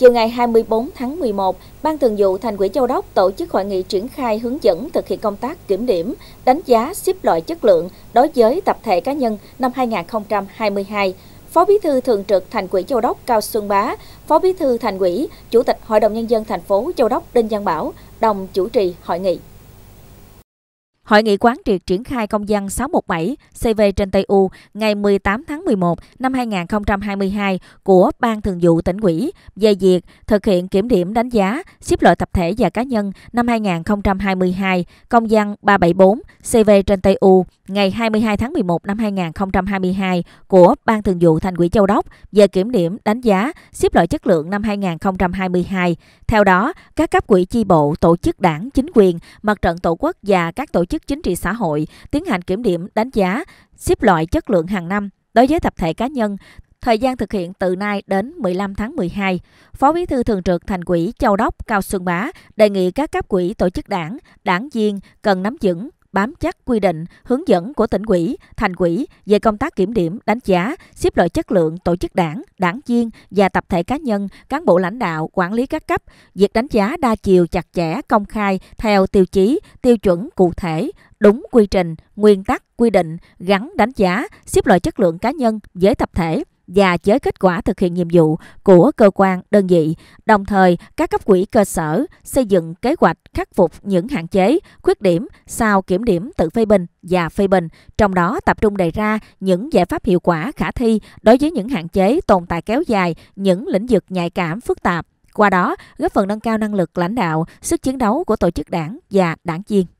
Chiều ngày 24 tháng 11, Ban Thường vụ Thành ủy Châu Đốc tổ chức hội nghị triển khai hướng dẫn thực hiện công tác kiểm điểm, đánh giá xếp loại chất lượng đối với tập thể cá nhân năm 2022. Phó Bí thư Thường trực Thành ủy Châu Đốc Cao Xuân Bá, Phó Bí thư Thành ủy, Chủ tịch Hội đồng Nhân dân thành phố Châu Đốc Đinh Giang Bảo đồng chủ trì hội nghị. Hội nghị quán triệt triển khai công dân 617 CV trên Tây U ngày 18 tháng 11 năm 2022 của Ban Thường vụ tỉnh ủy về việc thực hiện kiểm điểm đánh giá xếp loại tập thể và cá nhân năm 2022 công dân 374 CV trên Tây U ngày 22 tháng 11 năm 2022 của Ban Thường vụ Thành ủy Châu Đốc về kiểm điểm đánh giá xếp loại chất lượng năm 2022. Theo đó, các cấp quỹ chi bộ, tổ chức đảng, chính quyền, mặt trận tổ quốc và các tổ chức chức chính trị xã hội, tiến hành kiểm điểm, đánh giá, xếp loại chất lượng hàng năm. Đối với tập thể cá nhân, thời gian thực hiện từ nay đến 15 tháng 12, Phó Bí thư Thường trực Thành quỹ Châu Đốc Cao Xuân Bá đề nghị các cấp quỹ tổ chức đảng, đảng viên cần nắm vững bám chắc quy định, hướng dẫn của tỉnh ủy, thành ủy về công tác kiểm điểm, đánh giá, xếp loại chất lượng tổ chức đảng, đảng viên và tập thể cá nhân, cán bộ lãnh đạo, quản lý các cấp, việc đánh giá đa chiều chặt chẽ, công khai theo tiêu chí, tiêu chuẩn cụ thể, đúng quy trình, nguyên tắc, quy định gắn đánh giá, xếp loại chất lượng cá nhân với tập thể và với kết quả thực hiện nhiệm vụ của cơ quan đơn vị, đồng thời các cấp quỹ cơ sở xây dựng kế hoạch khắc phục những hạn chế, khuyết điểm sau kiểm điểm tự phê bình và phê bình, trong đó tập trung đề ra những giải pháp hiệu quả khả thi đối với những hạn chế tồn tại kéo dài, những lĩnh vực nhạy cảm phức tạp, qua đó góp phần nâng cao năng lực lãnh đạo, sức chiến đấu của tổ chức đảng và đảng viên.